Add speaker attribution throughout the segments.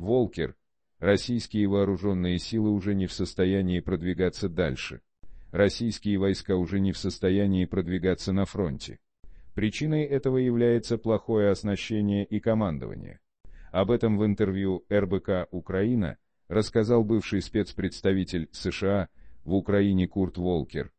Speaker 1: Волкер, российские вооруженные силы уже не в состоянии продвигаться дальше. Российские войска уже не в состоянии продвигаться на фронте. Причиной этого является плохое оснащение и командование. Об этом в интервью РБК «Украина» рассказал бывший спецпредставитель США в Украине Курт Волкер.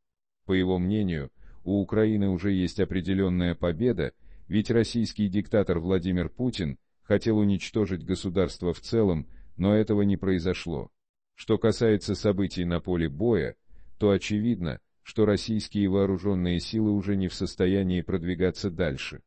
Speaker 1: По его мнению, у Украины уже есть определенная победа, ведь российский диктатор Владимир Путин – хотел уничтожить государство в целом, но этого не произошло. Что касается событий на поле боя, то очевидно, что российские вооруженные силы уже не в состоянии продвигаться дальше.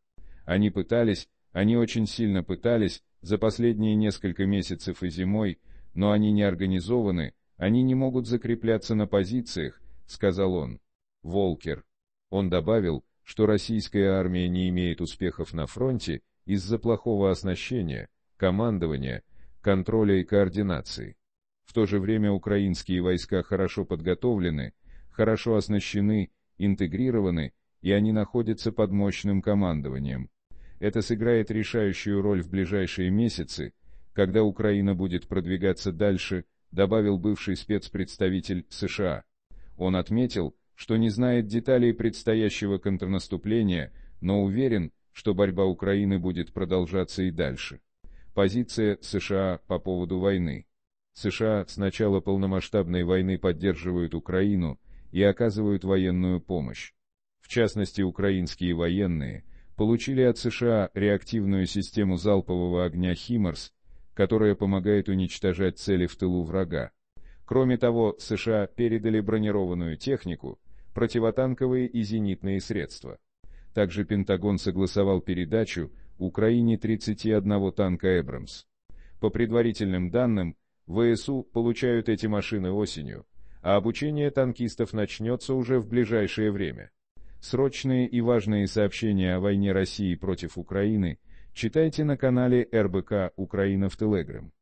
Speaker 1: Они пытались, они очень сильно пытались, за последние несколько месяцев и зимой, но они не организованы, они не могут закрепляться на позициях, сказал он. Волкер. Он добавил, что российская армия не имеет успехов на фронте, из-за плохого оснащения, командования, контроля и координации. В то же время украинские войска хорошо подготовлены, хорошо оснащены, интегрированы, и они находятся под мощным командованием. Это сыграет решающую роль в ближайшие месяцы, когда Украина будет продвигаться дальше, добавил бывший спецпредставитель США. Он отметил, что не знает деталей предстоящего контрнаступления, но уверен, что борьба Украины будет продолжаться и дальше. Позиция США по поводу войны. США с начала полномасштабной войны поддерживают Украину и оказывают военную помощь. В частности, украинские военные получили от США реактивную систему залпового огня «Химарс», которая помогает уничтожать цели в тылу врага. Кроме того, США передали бронированную технику, противотанковые и зенитные средства. Также Пентагон согласовал передачу Украине 31 танка «Эбрамс». По предварительным данным, ВСУ получают эти машины осенью, а обучение танкистов начнется уже в ближайшее время. Срочные и важные сообщения о войне России против Украины читайте на канале РБК «Украина в Телеграм».